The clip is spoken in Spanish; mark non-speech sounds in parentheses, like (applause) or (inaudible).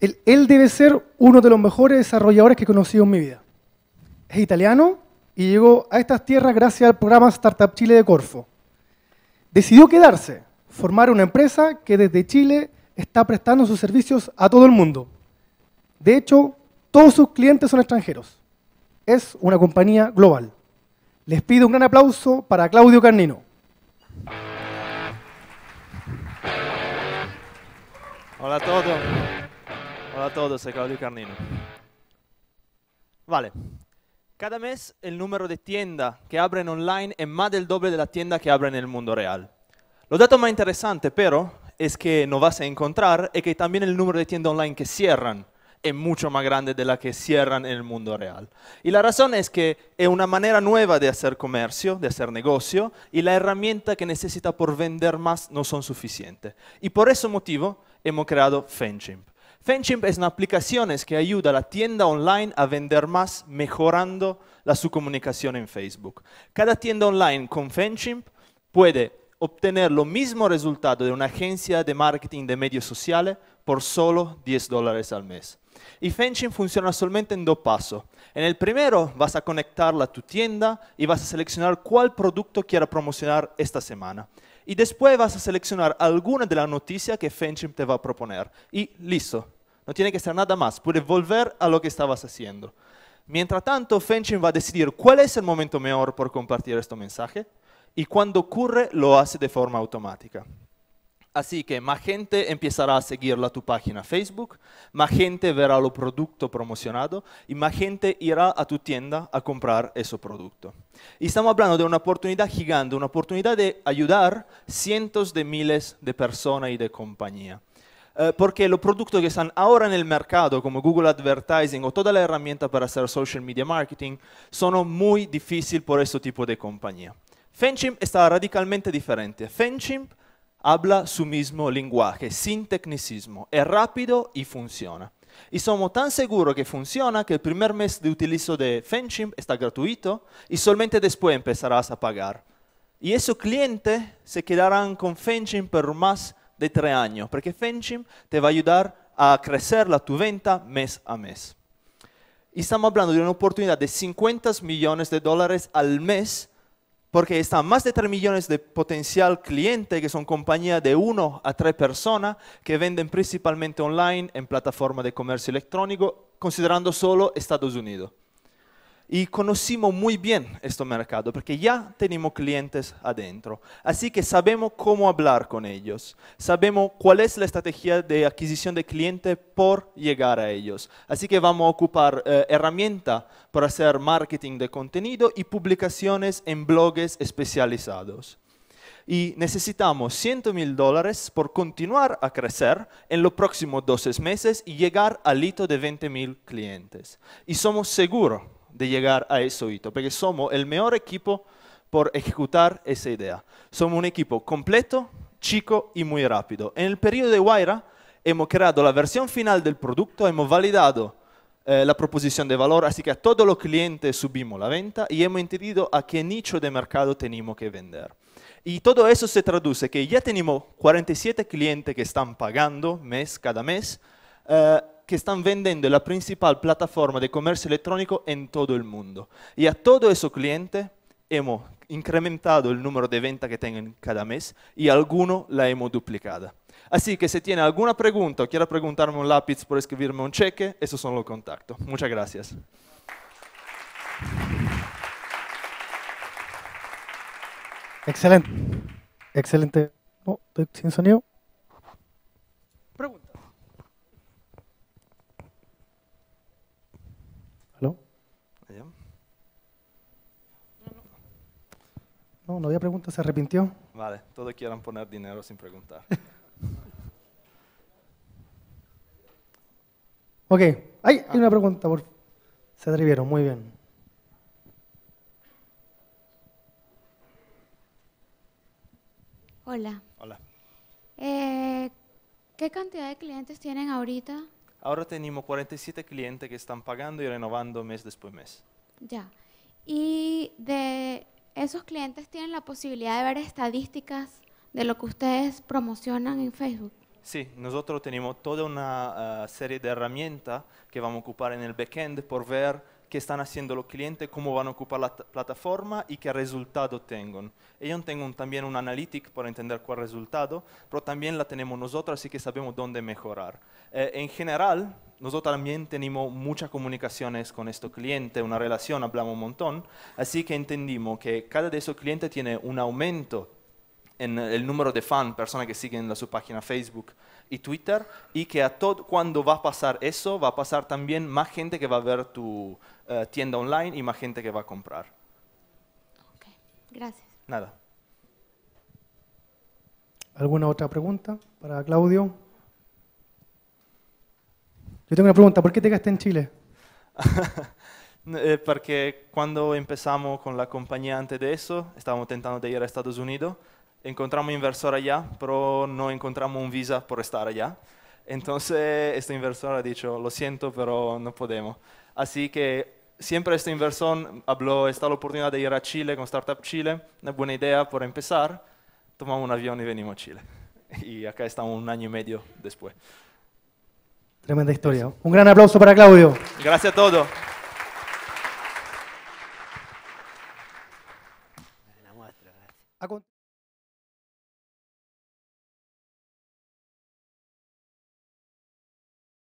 Él, debe ser uno de los mejores desarrolladores que he conocido en mi vida. Es italiano y llegó a estas tierras gracias al programa Startup Chile de Corfo. Decidió quedarse, formar una empresa que desde Chile está prestando sus servicios a todo el mundo. De hecho, todos sus clientes son extranjeros. Es una compañía global. Les pido un gran aplauso para Claudio Carnino. Hola a todos. Hola a todos, soy Claudio Carnino. Vale. Cada mes el número de tiendas que abren online es más del doble de la tienda que abren en el mundo real. Lo dato más interesante, pero, es que no vas a encontrar es que también el número de tiendas online que cierran es mucho más grande de la que cierran en el mundo real. Y la razón es que es una manera nueva de hacer comercio, de hacer negocio, y la herramienta que necesita por vender más no son suficientes. Y por ese motivo hemos creado FanChimp. Fanchimp es una aplicación que ayuda a la tienda online a vender más mejorando la, su comunicación en Facebook. Cada tienda online con Fanchimp puede obtener lo mismo resultado de una agencia de marketing de medios sociales por solo 10 dólares al mes. Y Fanchimp funciona solamente en dos pasos. En el primero vas a conectarla a tu tienda y vas a seleccionar cuál producto quiera promocionar esta semana y después vas a seleccionar alguna de las noticias que Fanchimp te va a proponer. Y listo, no tiene que ser nada más, puede volver a lo que estabas haciendo. Mientras tanto, Fenchin va a decidir cuál es el momento mejor por compartir este mensaje y cuando ocurre lo hace de forma automática. Así que más gente empezará a seguir la tu página Facebook, más gente verá lo producto promocionado y más gente irá a tu tienda a comprar ese producto. Y estamos hablando de una oportunidad gigante, una oportunidad de ayudar cientos de miles de personas y de compañías. Eh, porque los productos que están ahora en el mercado, como Google Advertising o toda la herramienta para hacer social media marketing, son muy difíciles por este tipo de compañía. Fanchimp está radicalmente diferente. Fenchim habla su mismo lenguaje, sin tecnicismo, es rápido y funciona. Y somos tan seguros que funciona que el primer mes de utilizo de Fenchim está gratuito y solamente después empezarás a pagar. Y esos clientes se quedarán con Fenchim por más de tres años, porque Fenchim te va a ayudar a crecer la tu venta mes a mes. Y estamos hablando de una oportunidad de 50 millones de dólares al mes, porque están más de 3 millones de potencial cliente, que son compañías de 1 a 3 personas, que venden principalmente online en plataformas de comercio electrónico, considerando solo Estados Unidos y conocimos muy bien este mercado porque ya tenemos clientes adentro. Así que sabemos cómo hablar con ellos, sabemos cuál es la estrategia de adquisición de clientes por llegar a ellos. Así que vamos a ocupar eh, herramienta herramientas para hacer marketing de contenido y publicaciones en blogs especializados. Y necesitamos 100 mil dólares por continuar a crecer en los próximos 12 meses y llegar al hito de 20 mil clientes. Y somos seguros de llegar a ese hito, porque somos el mejor equipo por ejecutar esa idea. Somos un equipo completo, chico y muy rápido. En el periodo de Guaira hemos creado la versión final del producto, hemos validado eh, la proposición de valor, así que a todos los clientes subimos la venta y hemos entendido a qué nicho de mercado tenemos que vender. Y todo eso se traduce que ya tenemos 47 clientes que están pagando mes cada mes. Eh, que están vendiendo la principal plataforma de comercio electrónico en todo el mundo. Y a todo esos cliente hemos incrementado el número de ventas que tienen cada mes y alguno la hemos duplicada. Así que si tiene alguna pregunta o quiera preguntarme un lápiz por escribirme un cheque, esos son los contactos. Muchas gracias. Excelente. Excelente. sin sonido. Pregunta. No, había preguntas, se arrepintió. Vale, todos quieran poner dinero sin preguntar. (laughs) ok, hay una pregunta, por Se atrevieron, muy bien. Hola. Hola. Eh, ¿Qué cantidad de clientes tienen ahorita? Ahora tenemos 47 clientes que están pagando y renovando mes después mes. Ya. ¿Y esos clientes tienen la posibilidad de ver estadísticas de lo que ustedes promocionan en Facebook. Sí, nosotros tenemos toda una ah, serie de herramientas que vamos a ocupar en el backend por ver qué están haciendo los clientes, cómo van a ocupar la plataforma y qué resultado tengan. Ellos tienen también un analytic para entender cuál resultado, pero también la tenemos nosotros, así que sabemos dónde mejorar. Eh, en general, nosotros también tenemos muchas comunicaciones con estos clientes, una relación, hablamos un montón, así que entendimos que cada de esos clientes tiene un aumento en el número de fans, personas que siguen su página Facebook y Twitter, y que a todo, cuando va a pasar eso, va a pasar también más gente que va a ver tu eh, tienda online y más gente que va a comprar. Ok, gracias. Nada. ¿Alguna otra pregunta para Claudio? Yo tengo una pregunta, ¿por qué te gasté en Chile? (laughs) Eh, porque cuando empezamos con la compañía antes de eso, estábamos intentando de ir a Estados Unidos encontramos inversor allá, pero no encontramos un visa por estar allá. Entonces, este inversor ha dicho, lo siento, pero no podemos. Así que siempre este inversor habló, está la oportunidad de ir a Chile con Startup Chile, una buena idea por empezar, tomamos un avión y venimos a Chile. (laughs) Y acá estamos un año y medio después. Tremenda historia. Un gran aplauso para Claudio. Gracias a todos.